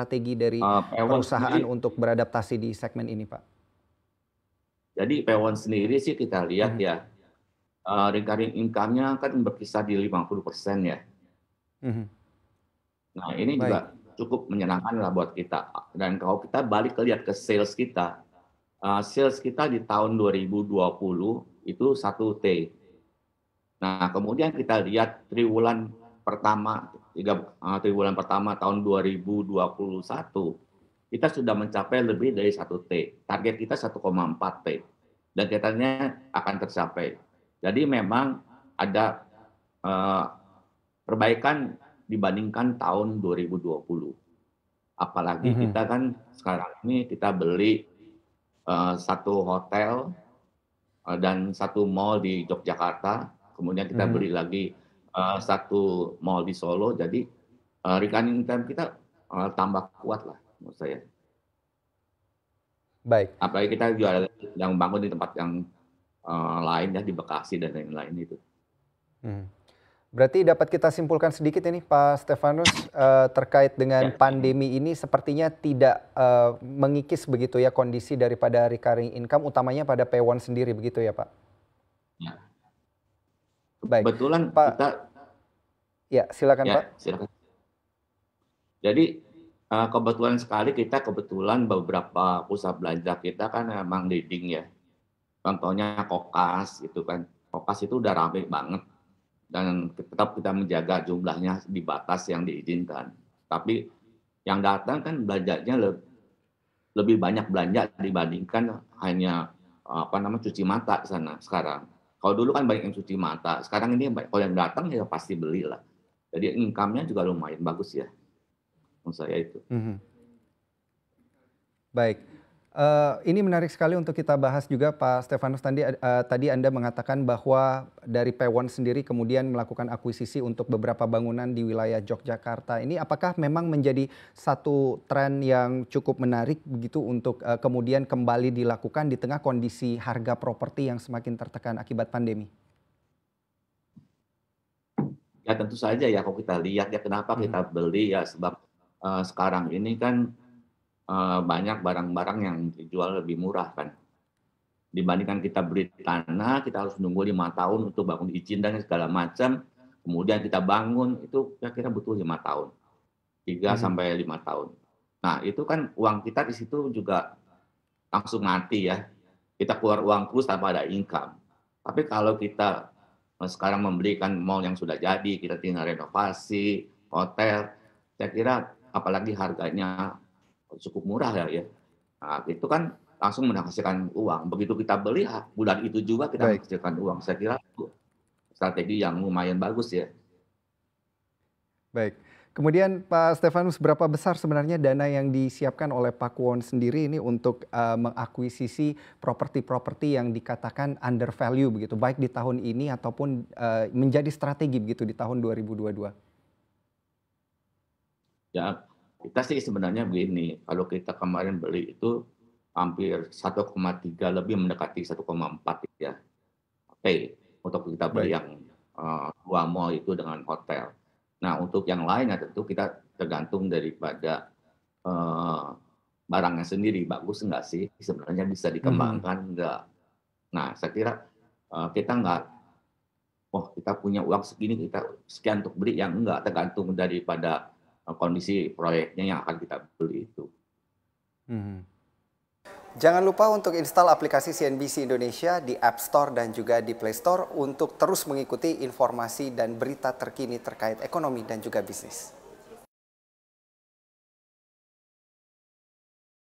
strategi dari uh, perusahaan sendiri, untuk beradaptasi di segmen ini, Pak? Jadi Pewon sendiri sih kita lihat hmm. ya, uh, recurring income-nya kan berkisar di 50 persen ya. Hmm. Nah ini Baik. juga cukup menyenangkan lah buat kita. Dan kalau kita balik ke lihat ke sales kita, uh, sales kita di tahun 2020 itu 1 T. Nah kemudian kita lihat triwulan pertama eh, tiga bulan pertama tahun 2021 kita sudah mencapai lebih dari 1 T. Target kita 1,4 T. Dan kelihatannya akan tercapai. Jadi memang ada uh, perbaikan dibandingkan tahun 2020. Apalagi mm -hmm. kita kan sekarang ini kita beli uh, satu hotel uh, dan satu mall di Yogyakarta. Kemudian kita mm -hmm. beli lagi Eh, satu mall di Solo. Jadi uh, rekening time kita uh, tambah kuat lah menurut saya. Baik. Apalagi kita juga yang bangun di tempat yang uh, lain ya di Bekasi dan lain-lain itu. Hmm. Berarti dapat kita simpulkan sedikit ini Pak Stefanus uh, terkait dengan ya. pandemi ini sepertinya tidak uh, mengikis begitu ya kondisi daripada recurring income utamanya pada P1 sendiri begitu ya Pak? Ya. Baik. Kebetulan Pak, kita Ya, silakan ya, Pak. Silakan. Jadi eh, kebetulan sekali kita kebetulan beberapa pusat belanja kita kan emang leading ya. Contohnya Kokas itu kan. Kokas itu udah rame banget dan tetap kita menjaga jumlahnya di batas yang diizinkan. Tapi yang datang kan belanjanya lebih banyak belanja dibandingkan hanya apa namanya cuci mata sana sekarang. Kalau dulu kan banyak yang cuci mata, sekarang ini kalau yang datang ya pasti beli lah. Jadi income-nya juga lumayan bagus ya, menurut saya itu. Mm -hmm. Baik. Uh, ini menarik sekali untuk kita bahas juga Pak Stefanus tadi uh, tadi Anda mengatakan bahwa dari P1 sendiri kemudian melakukan akuisisi untuk beberapa bangunan di wilayah Yogyakarta. Ini apakah memang menjadi satu tren yang cukup menarik begitu untuk uh, kemudian kembali dilakukan di tengah kondisi harga properti yang semakin tertekan akibat pandemi? Ya tentu saja ya kalau kita lihat ya kenapa hmm. kita beli ya sebab uh, sekarang ini kan Eh, banyak barang-barang yang dijual lebih murah kan. Dibandingkan kita beli tanah, kita harus nunggu lima tahun untuk bangun izin dan segala macam. Kemudian kita bangun itu kira-kira butuh lima tahun, tiga hmm. sampai lima tahun. Nah itu kan uang kita di situ juga langsung mati ya. Kita keluar uang terus tanpa ada income. Tapi kalau kita eh, sekarang memberikan mall yang sudah jadi, kita tinggal renovasi, hotel, saya kira apalagi harganya cukup murah ya, ya. Nah, itu kan langsung menghasilkan uang. Begitu kita beli bulan itu juga kita Baik. menghasilkan uang. Saya kira itu strategi yang lumayan bagus ya. Baik. Kemudian Pak Stefanus, berapa besar sebenarnya dana yang disiapkan oleh Pak Kwon sendiri ini untuk uh, mengakuisisi properti-properti yang dikatakan under value begitu, baik di tahun ini ataupun uh, menjadi strategi begitu di tahun 2022? Ya, kita sih sebenarnya begini, kalau kita kemarin beli itu hampir 1,3 lebih mendekati 1,4 ya. Oke, okay. untuk kita beli Baik. yang uh, dua mall itu dengan hotel. Nah, untuk yang lainnya tentu kita tergantung daripada uh, barangnya sendiri bagus nggak sih? Sebenarnya bisa hmm. dikembangkan hmm. nggak? Nah, saya kira uh, kita nggak, oh kita punya uang segini kita sekian untuk beli yang enggak tergantung daripada Eh, kondisi proyeknya yang akan kita beli itu. Hmm. Jangan lupa untuk install aplikasi CNBC Indonesia di App Store dan juga di Play Store untuk terus mengikuti informasi dan berita terkini terkait ekonomi dan juga bisnis.